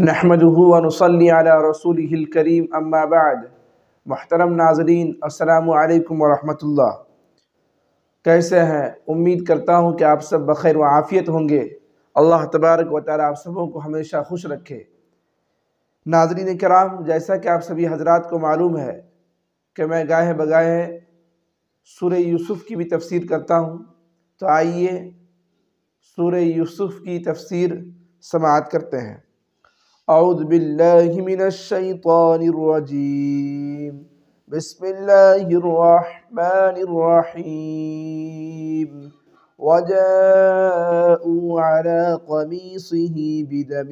नहमदल रसूलकरीम अम्माबाद महतरम नाजरीन अल्लाम वरहमल कैसे हैं उम्मीद करता हूँ कि आप सब बखैर व आफ़ियत होंगे अल्लाह तबारक व ताली आप सबों को हमेशा खुश रखे नाजरीन कराम जैसा कि आप सभी हजरात को मालूम है कि मैं गाहे बगाहे सूर यूसुफ़ की भी तफसीर करता हूँ तो आइए सूर यूसुफ़ की तफसीर समात करते हैं أعوذ بالله من الشيطان الرجيم بسم الله الرحمن الرحيم وجاءوا على قميصه بدم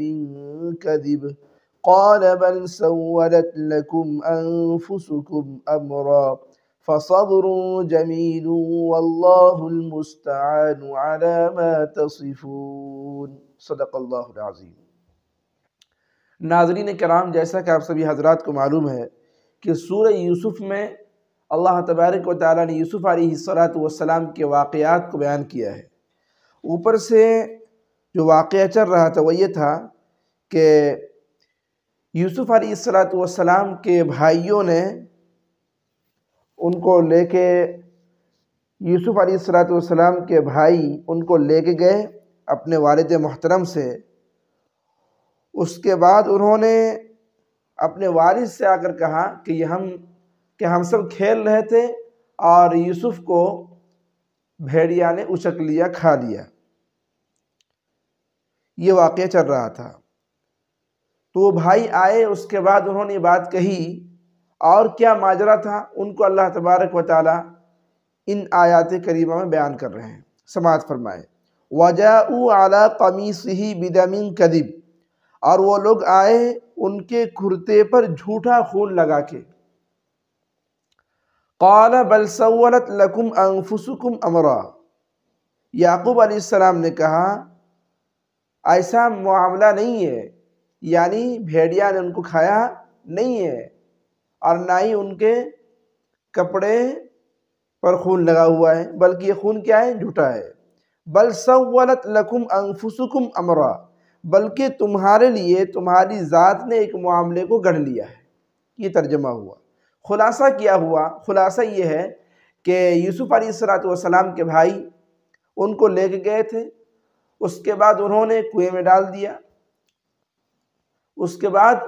كذب قال بل سولت لكم أنفسكم أمرا فصبر جميل والله المستعان على ما تصفون صدق الله العظيم नाजरीन कराम जैसा कि आप सभी हजरात को मालूम है कि सूर यूसुफ़ में अल्लाह तबारक व ताली ने यूसुफ़ आलत वसलाम के वाक़ात को बयान किया है ऊपर से जो वाक़ चल रहा था वह ये था कि यूसुफ़ आलत वसलाम के भाइयों ने उनको लेके यूसुफ़ आलत वसलाम के भाई उनको लेके गए अपने वालद मोहतरम से उसके बाद उन्होंने अपने वारिस से आकर कहा कि ये हम कि हम सब खेल रहे थे और यूसुफ को भेड़िया ने उचक लिया खा लिया ये वाक़ चल रहा था तो वो भाई आए उसके बाद उन्होंने बात कही और क्या माजरा था उनको अल्लाह तबारक व इन आयात करीमा में बयान कर रहे हैं समाज फरमाए वजा उला कमीस ही बिदमिन कदीब और वो लोग आए उनके कुर्ते पर झूठा खून लगा के कौला बलसवलत लकुम अंफुसकुम अमरा याकूब अलैहिस्सलाम ने कहा ऐसा मामला नहीं है यानी भेड़िया ने उनको खाया नहीं है और ना ही उनके कपड़े पर खून लगा हुआ है बल्कि ये खून क्या है झूठा है बल सवलत लकुम अंफुसकुम अमरा बल्कि तुम्हारे लिए तुम्हारी ज़ात ने एक मामले को गढ़ लिया है ये तर्जमा हुआ खुलासा क्या हुआ खुलासा ये है कि यूसुफ़ सलाम के भाई उनको ले के गए थे उसके बाद उन्होंने कुएं में डाल दिया उसके बाद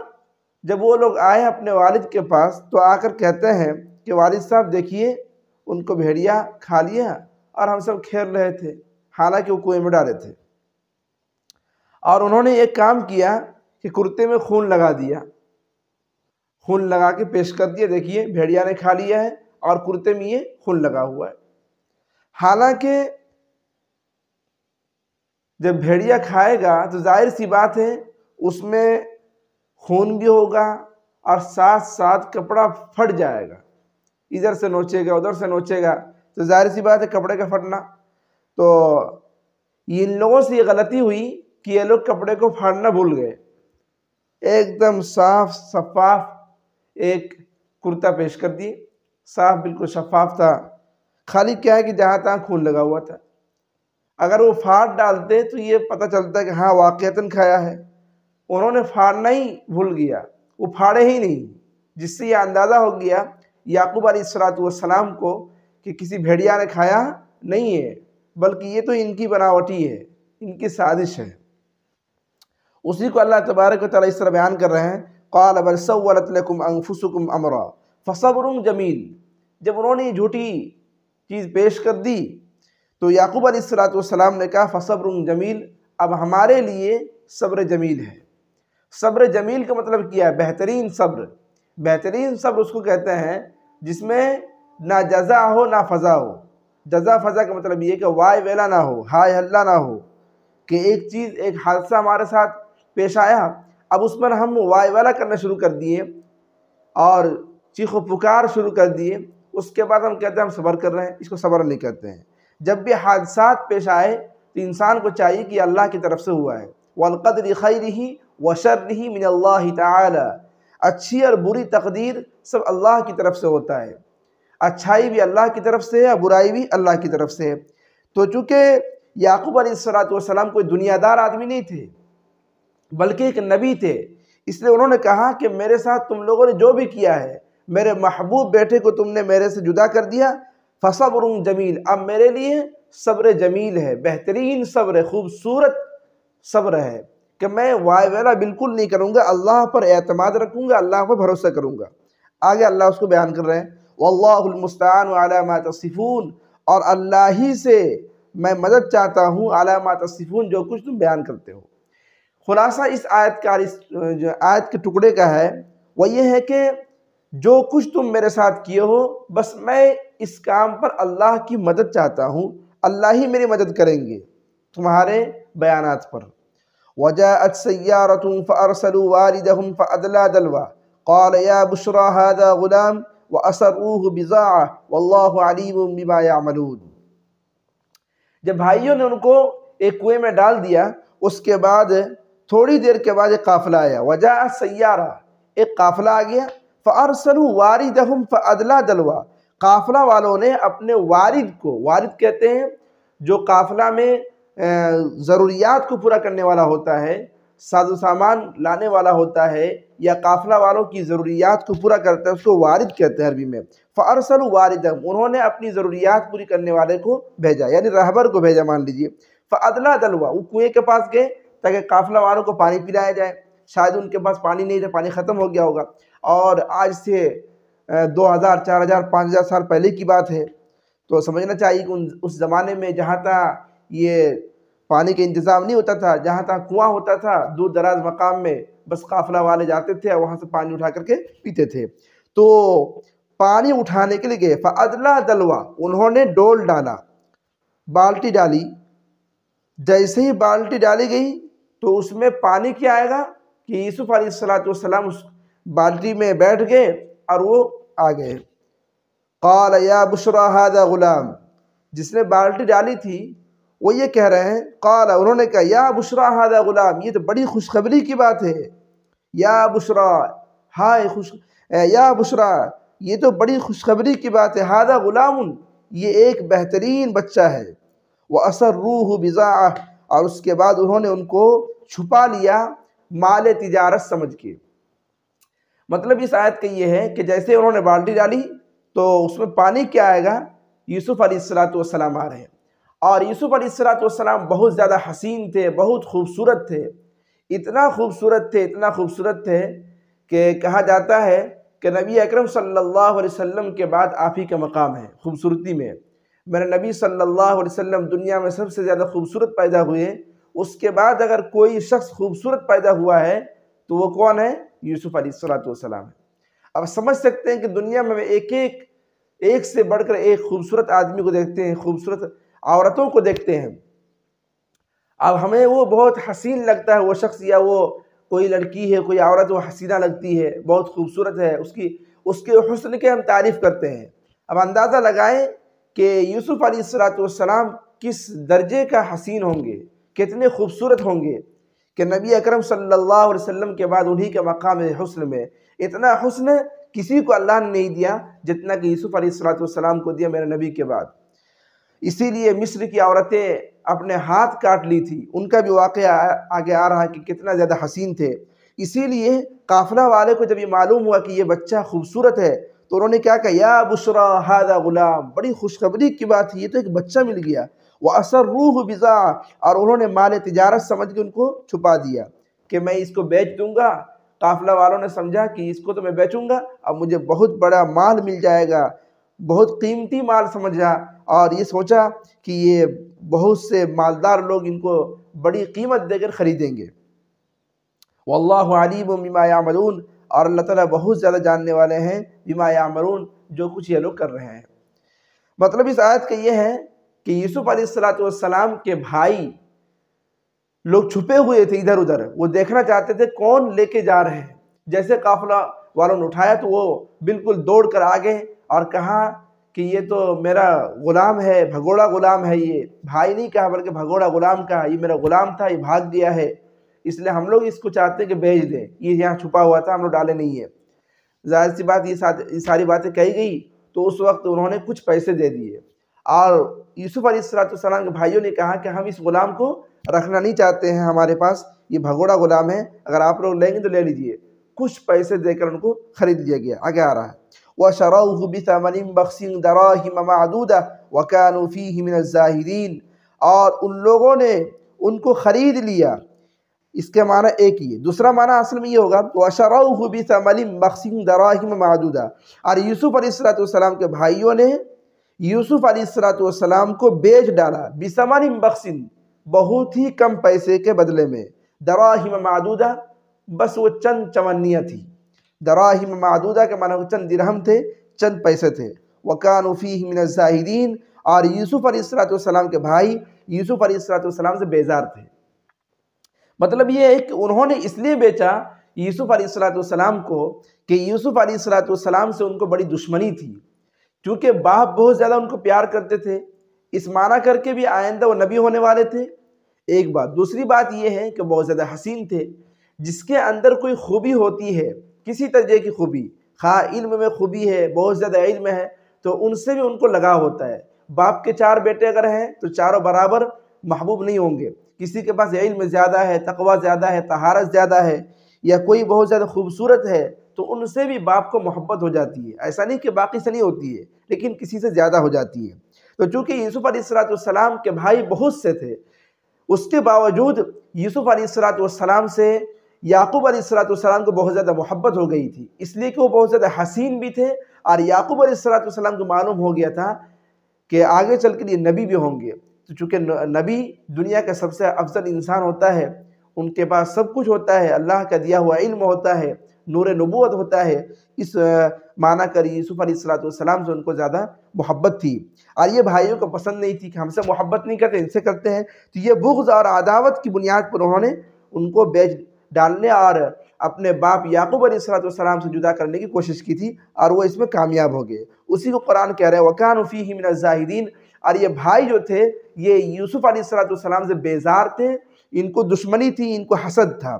जब वो लोग आए अपने वालिद के पास तो आकर कहते हैं कि वालिद साहब देखिए उनको भेड़िया खा लिया और हम सब खेल रहे थे हालांकि वो कुएं में डाले थे और उन्होंने एक काम किया कि कुर्ते में खून लगा दिया खून लगा के पेश कर दिया देखिए भेड़िया ने खा लिया है और कुर्ते में ये खून लगा हुआ है हालांकि जब भेड़िया खाएगा तो जाहिर सी बात है उसमें खून भी होगा और साथ साथ कपड़ा फट जाएगा इधर से नोचेगा उधर से नोचेगा तो जाहिर सी बात है कपड़े का फटना तो इन लोगों से ये गलती हुई कि ये लोग कपड़े को फाड़ना भूल गए एकदम साफ शफाफ एक कुर्ता पेश कर दिए साफ बिल्कुल शफाफ था खाली क्या है कि जहाँ तहाँ खून लगा हुआ था अगर वो फाड़ डालते तो ये पता चलता कि हाँ वाक़ता खाया है उन्होंने फाड़ना ही भूल गया वो फाड़े ही नहीं जिससे यह अंदाज़ा हो गया याकूब सलाम को कि किसी भेड़िया ने खाया नहीं है बल्कि ये तो इनकी बनावटी है इनकी साजिश है उसी को अल्लाह तबारक वाली इस तरह बयान कर रहे हैं कॉल अबल सवलतलकुम अंगफुसकुम अमरा फसबर जमील जब उन्होंने झूठी चीज़ पेश कर दी तो याकूब सलाम ने कहा फसब्र जमील अब हमारे लिए सब्र जमील है सब्र जमील का मतलब किया है बेहतरीन सब्र बेहतरीन सब्र उसको कहते हैं जिसमें ना जजा हो ना फ़ज़ा हो जजा फ़ज़ा का मतलब ये कि वाय वेला ना हो हाय हल्ला ना हो कि एक चीज़ एक हादसा हमारे साथ पेश आया अब उस पर हम वाई वाला करना शुरू कर दिए और चीखो पुकार शुरू कर दिए उसके बाद हम कहते हैं हम सबर कर रहे हैं इसको सबर नहीं कहते हैं जब भी हादसा पेश आए तो इंसान को चाहिए कि अल्लाह की तरफ से हुआ है वलकदर खैर ही वशर ही मिन अल्लाह ताला अच्छी और बुरी तकदीर सब अल्लाह की तरफ से होता है अच्छाई भी अल्लाह की तरफ से है और बुराई भी अल्लाह की तरफ से है तो चूँकि याकूब सलाम कोई दुनियादार आदमी नहीं थे बल्कि एक नबी थे इसलिए उन्होंने कहा कि मेरे साथ तुम लोगों ने जो भी किया है मेरे महबूब बेटे को तुमने मेरे से जुदा कर दिया फसब्र जमील अब मेरे लिए सब्र जमील है बेहतरीन सब्र खूबसूरत सब्र है कि मैं वायवेला बिल्कुल नहीं करूँगा अल्लाह पर एतमाद रखूँगा अल्लाह पर भरोसा करूँगा आगे अल्लाह उसको बयान कर रहे हैं वल्लास्तान और अल्लाह ही से मैं मदद चाहता हूँ आला सिफून जो कुछ तुम बयान करते हो खुलासा इस आयत का इस आयत के टुकड़े का है वह यह है कि जो कुछ तुम मेरे साथ किए हो बस मैं इस काम पर अल्लाह की मदद चाहता हूँ अल्लाह ही मेरी मदद करेंगे तुम्हारे बयान पर वजात सयारतम फ़रसलू दलवा कौल या बुशरा हदा गुलाम व बिज़ा जब भाइयों ने उनको एक कुएं में डाल दिया उसके बाद थोड़ी देर के बाद एक काफ़िला आया वजा सयारा एक काफ़िला आ गया फ़ारसल वारिद हम फ़दला दलवा काफ़िला वालों ने अपने वारिद को वारिद कहते हैं जो काफ़िला में ज़रूरियात को पूरा करने वाला होता है साजो सामान लाने वाला होता है या काफ़िला वालों की ज़रूरियात को पूरा करता है उसको वारिद कहते हैं अरबी में फ़ारसल वारिद उन्होंने अपनी ज़रूरियात पूरी करने वाले को भेजा यानी रहबर को भेजा मान लीजिए फ़दला दलवा वो कुएँ के पास गए ताकि काफिला वालों को पानी पिलाया जाए शायद उनके पास पानी नहीं था पानी ख़त्म हो गया होगा और आज से दो हज़ार चार हज़ार पाँच हज़ार साल पहले की बात है तो समझना चाहिए कि उन उस ज़माने में जहाँ तक ये पानी का इंतज़ाम नहीं होता था जहाँ तक कुआँ होता था दूर दराज मकाम में बस काफिला वाले जाते थे और वहाँ से पानी उठा करके पीते थे तो पानी उठाने के लिए गए फ़ादला दलवा उन्होंने डोल डाला बाल्टी डाली जैसे ही बाल्टी डाली गई तो उसमें पानी क्या आएगा कि यूसुफ सलाम उस बाल्टी में बैठ गए और वो आ गए कल या बुशरा हाद गुलाम जिसने बाल्टी डाली थी वो ये कह रहे हैं कल उन्होंने कहा या बुशरा हादा गुलाम ये तो बड़ी खुशखबरी की बात है या बुशरा हाय खुश या बुशरा ये तो बड़ी खुशखबरी की बात है हादा गुलाम ये एक बेहतरीन बच्चा है वह असर रूह बिज़ा और उसके बाद उन्होंने उनको छुपा लिया माल तिजारत समझ के मतलब इस आयत का ये है कि जैसे उन्होंने बाल्टी डाली तो उसमें पानी क्या आएगा यूसुफ़ सलाम आ रहे हैं और यूसुफ़ सलाम बहुत ज़्यादा हसीन थे बहुत खूबसूरत थे इतना खूबसूरत थे इतना खूबसूरत थे कि कहा जाता है कि नबी अक्रम सल्ला वसम के बाद आप ही का मकाम है खूबसूरती में मेरे नबी सल्लल्लाहु अलैहि वसल्लम दुनिया में सबसे ज़्यादा खूबसूरत पैदा हुए उसके बाद अगर कोई शख्स खूबसूरत पैदा हुआ है तो वो कौन है यूसुफ सलाम है अब समझ सकते हैं कि दुनिया में एक एक एक से बढ़कर एक खूबसूरत आदमी को देखते हैं खूबसूरत औरतों को देखते हैं अब हमें वो बहुत हसीन लगता है वो शख्स या वो कोई लड़की है कोई औरत वो हसीना लगती है बहुत खूबसूरत है उसकी उसके हसन के हम तारीफ़ करते हैं अब अंदाज़ा लगाएं कि यूसुफ़ सलाम किस दर्जे का हसीन होंगे कितने खूबसूरत होंगे कि नबी अकरम सल्लल्लाहु अलैहि वसल्लम के बाद उन्हीं के मकाम हसन में इतना हसन किसी को अल्लाह ने नहीं दिया जितना कि यूसुफ़ सलाम को दिया मेरे नबी के बाद इसीलिए मिस्र की औरतें अपने हाथ काट ली थी उनका भी वाक़ आगे आ रहा है कि कितना ज़्यादा हसीन थे इसीलिए काफिला वाले को जब ये मालूम हुआ कि ये बच्चा खूबसूरत है तो उन्होंने क्या कहा या बुशरा हादा गुलाम बड़ी खुशखबरी की बात है ये तो एक बच्चा मिल गया वह असर रूह बिजा और उन्होंने माल तजारत समझ के उनको छुपा दिया कि मैं इसको बेच दूंगा काफिला वालों ने समझा कि इसको तो मैं बेचूंगा अब मुझे बहुत बड़ा माल मिल जाएगा बहुत कीमती माल समझा और ये सोचा कि ये बहुत से मालदार लोग इनको बड़ी कीमत देकर ख़रीदेंगे वल्लाम बिमा यामलून और अल्लाह ताला बहुत ज़्यादा जानने वाले हैं बिमा यामरून जो कुछ ये लोग कर रहे हैं मतलब इस आयत का ये है कि यूसुफ सलाम के भाई लोग छुपे हुए थे इधर उधर वो देखना चाहते थे कौन लेके जा रहे हैं जैसे काफिला वालों ने उठाया तो वो बिल्कुल दौड़ कर आ गए और कहा कि ये तो मेरा गुलाम है भगोड़ा गुलाम है ये भाई नहीं कहा बल्कि भगोड़ा गुलाम कहा ये मेरा गुलाम था ये भाग गया है इसलिए हम लोग इसको चाहते हैं कि भेज दें ये यहाँ छुपा हुआ था हम लोग डाले नहीं है जाहिर सी बात ये ये सारी बातें कही गई तो उस वक्त उन्होंने कुछ पैसे दे दिए और यूसुफ सलाम के भाइयों ने कहा कि हम इस ग़ुलाम को रखना नहीं चाहते हैं हमारे पास ये भगोड़ा ग़ुलाम है अगर आप लोग लेंगे तो ले लीजिए कुछ पैसे देकर उनको ख़रीद लिया गया आगे आ रहा है व शराबिन बख्सिंग दरादूदा वकानफ़ी मिनज़ाहिरीन और उन लोगों ने उनको ख़रीद लिया इसके माना एक ही है दूसरा माना असल में ये होगा तो अशरबी समली मकसिम दराहिम मदूदा और यूसुफ अलैहिस्सलाम के भाइयों ने यूसुफ अलैहिस्सलाम को बेच डाला बिसमन बख्सिन बहुत ही कम पैसे के बदले में दराहिम मदूदा बस वो चंद चवन्नियाँ थी दराहिम मदूदा के माना चंद दिरहम थे चंद पैसे थे वकानफ़ी मिनज़ाहिदीन और यूसुफ़ अलैहिस्सलाम के भाई यूसुफ़ अलैहिस्सलाम से बेजार थे मतलब ये है कि उन्होंने इसलिए बेचा यूसुफ़ सलाम को कि यूसुफ़ सलाम से उनको बड़ी दुश्मनी थी क्योंकि बाप बहुत ज़्यादा उनको प्यार करते थे इस माना करके भी आइंदा वो नबी होने वाले थे एक बात दूसरी बात यह है कि बहुत ज़्यादा हसीन थे जिसके अंदर कोई खूबी होती है किसी तरह की खूबी खा हाँ, इल्म में खूबी है बहुत ज़्यादा इल्म है तो उनसे भी उनको लगाव होता है बाप के चार बेटे अगर हैं तो चारों बराबर महबूब नहीं होंगे किसी के पास इल्म ज़्यादा है तकवा ज़्यादा है तहारत ज़्यादा है या कोई बहुत ज़्यादा खूबसूरत है तो उनसे भी बाप को मोहब्बत हो जाती है ऐसा नहीं कि बाकी से नहीं होती है लेकिन किसी से ज़्यादा हो जाती है तो चूँकि यूसुफ़ अलीसलाम के भाई बहुत से थे उसके बावजूद यूसुफ़ अलीसलाम से याकूब अलीसलाम को बहुत ज़्यादा मोहब्बत हो गई थी इसलिए कि वो बहुत ज़्यादा हसीन भी थे और याकूब अलीसलाम को मालूम हो गया था कि आगे चल के लिए नबी भी होंगे तो चूँकि नबी दुनिया का सबसे अफजल इंसान होता है उनके पास सब कुछ होता है अल्लाह का दिया हुआ इल्म होता है नूर नबूत होता है इस माना कर यूसुफ सलाम से उनको ज़्यादा मोहब्बत थी और ये भाइयों को पसंद नहीं थी कि हमसे मोहब्बत नहीं करते इनसे करते हैं तो ये बुग्ज़ और अदावत की बुनियाद पर उन्होंने उनको बेच डालने और अपने बाप याकूब सलाम से जुदा करने की कोशिश की थी और वो इसमें कामयाब हो गए उसी को कुरान कह रहे हैं वक़ानफी हिमिन जाहिदीन और ये भाई जो थे ये यूसुफ सलाम से बेजार थे इनको दुश्मनी थी इनको हसद था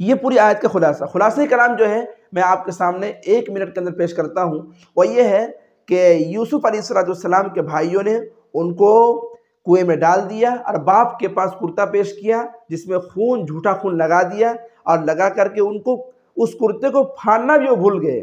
ये पूरी आयत का खुलासा खुलासे कलाम जो है मैं आपके सामने एक मिनट के अंदर पेश करता हूँ वह यह है कि यूसुफ सलाम के भाइयों ने उनको कुएं में डाल दिया और बाप के पास कुर्ता पेश किया जिसमें खून झूठा खून लगा दिया और लगा करके उनको उस कुर्ते को फाड़ना भी वो भूल गए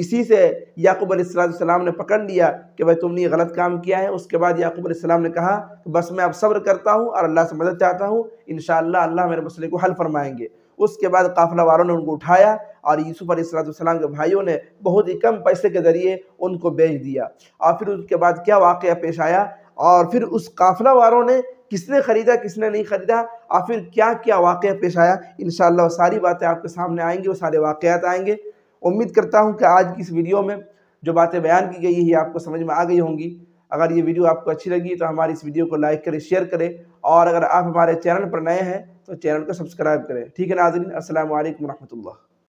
इसी से याकूब अलैहिस्सलाम ने पकड़ लिया कि भाई तुमने ये गलत काम किया है उसके बाद याकूब अलैहिस्सलाम ने कहा कि बस मैं अब सब्र करता हूँ और अल्लाह से मदद चाहता हूँ इन अल्लाह मेरे मसले को हल फरमाएंगे उसके बाद काफिला वालों ने उनको उठाया और यूसुफ अलैहिस्सलाम के भाइयों ने बहुत ही कम पैसे के ज़रिए उनको बेच दिया और फिर उसके बाद क्या वाक़ पेश आया और फिर उस काफिला वालों ने किसने ख़रीदा किसने नहीं ख़रीदा और फिर क्या क्या वाक़ पेश आया इन सारी बातें आपके सामने आएंगी वो सारे वाक़ात आएंगे उम्मीद करता हूँ कि आज की इस वीडियो में जो बातें बयान की गई है आपको समझ में आ गई होंगी अगर ये वीडियो आपको अच्छी लगी तो हमारी इस वीडियो को लाइक करें शेयर करें और अगर आप हमारे चैनल पर नए हैं तो चैनल को सब्सक्राइब करें ठीक है नाजरीन असल वरहमल